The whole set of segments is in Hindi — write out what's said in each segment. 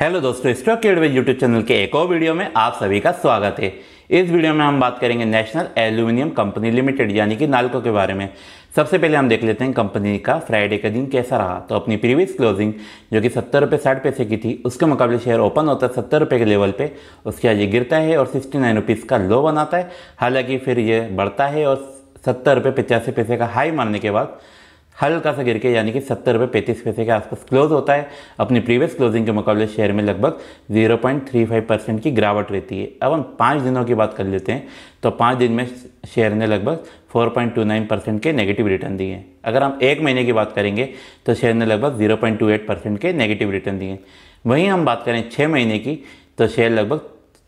हेलो दोस्तों स्टॉक ट्रेड यूट्यूब चैनल के एक और वीडियो में आप सभी का स्वागत है इस वीडियो में हम बात करेंगे नेशनल एल्यूमिनियम कंपनी लिमिटेड यानी कि नालको के बारे में सबसे पहले हम देख लेते हैं कंपनी का फ्राइडे का दिन कैसा रहा तो अपनी प्रीवियस क्लोजिंग जो कि सत्तर रुपये साठ पैसे की थी उसके मुकाबले शेयर ओपन होता है सत्तर रुपये के लेवल पे उसके आज ये गिरता है और सिक्सटी नाइन रुपीज़ का लो बनाता है हालांकि फिर ये बढ़ता है और सत्तर रुपये पचासी पैसे का हाई मारने के बाद हल्का सा गिर के यानी कि सत्तर रुपये पैंतीस पैसे के आसपास क्लोज होता है अपनी प्रीवियस क्लोजिंग के मुकाबले शेयर में लगभग zero point three five percent की गिरावट रहती है अब हम पाँच दिनों की बात कर लेते हैं तो पाँच दिन में शेयर ने लगभग four point two nine percent के नेगेटिव रिटर्न दिए हैं अगर हम एक महीने की बात करेंगे तो शेयर ने लगभग zero point two eight percent के नेगेटिव रिटर्न दिए वहीं हम बात करें छः महीने की तो शेयर लगभग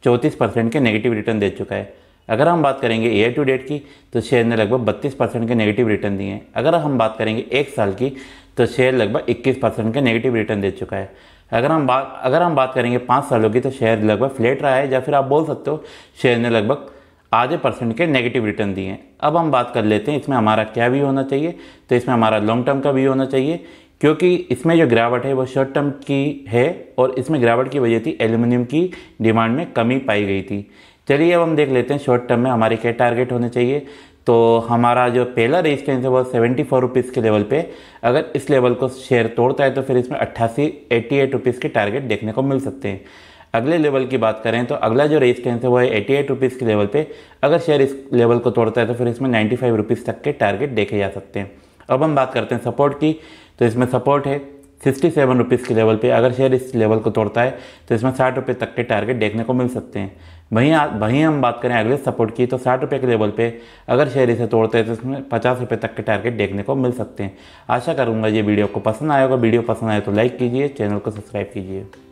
चौंतीस परसेंट के नेगेटिव रिटर्न दे चुका है अगर हम बात करेंगे ईयर टू डेट की तो शेयर ने लगभग 32 परसेंट के नेगेटिव रिटर्न दिए हैं अगर हम बात करेंगे एक साल की तो शेयर लगभग 21 परसेंट के नेगेटिव रिटर्न दे चुका है अगर हम बात अगर हम बात करेंगे पाँच सालों की तो शेयर लगभग फ्लैट रहा है या फिर आप बोल सकते हो शेयर ने लगभग आधे परसेंट के नेगेटिव रिटर्न दिए हैं अब हम बात कर लेते हैं इसमें हमारा क्या व्यू होना चाहिए तो इसमें हमारा लॉन्ग टर्म का व्यू होना चाहिए क्योंकि इसमें जो गिरावट है वो शॉर्ट टर्म की है और इसमें गिरावट की वजह थी एल्यूमिनियम की डिमांड में कमी पाई गई थी चलिए अब हम देख लेते हैं शॉर्ट टर्म में हमारे क्या टारगेट होने चाहिए तो हमारा जो पहला रेजिस्टेंस है वो सेवेंटी फोर रुपीज़ के लेवल पे अगर इस लेवल को शेयर तोड़ता है तो फिर इसमें अट्ठासी एटी एट रुपीज़ के टारगेट देखने को मिल सकते हैं अगले लेवल की बात करें तो अगला जो रेजिस्टेंस है वो है एटी एट रुपीज़ के लेवल पे अगर शेयर इस लेवल को तोड़ता है तो फिर इसमें नाइन्टी फाइव रुपीज़ तक के टारगेट देखे जा सकते हैं अब हम बात करते हैं सपोर्ट की तो इसमें सपोर्ट है सिक्सटी सेवन रुपीज़ के लेवल पे अगर शेयर इस लेवल को तोड़ता है तो इसमें साठ रुपये तक के टारगेट देखने को मिल सकते हैं वहीं वहीं हम बात करें अगले सपोर्ट की तो साठ रुपये के लेवल पे अगर शेयर इसे तोड़ते हैं तो इसमें पचास रुपये तक के टारगेट देखने को मिल सकते हैं आशा करूँगा ये वीडियो आपको पसंद आएगा वीडियो पसंद आए तो लाइक कीजिए चैनल को सब्सक्राइब कीजिए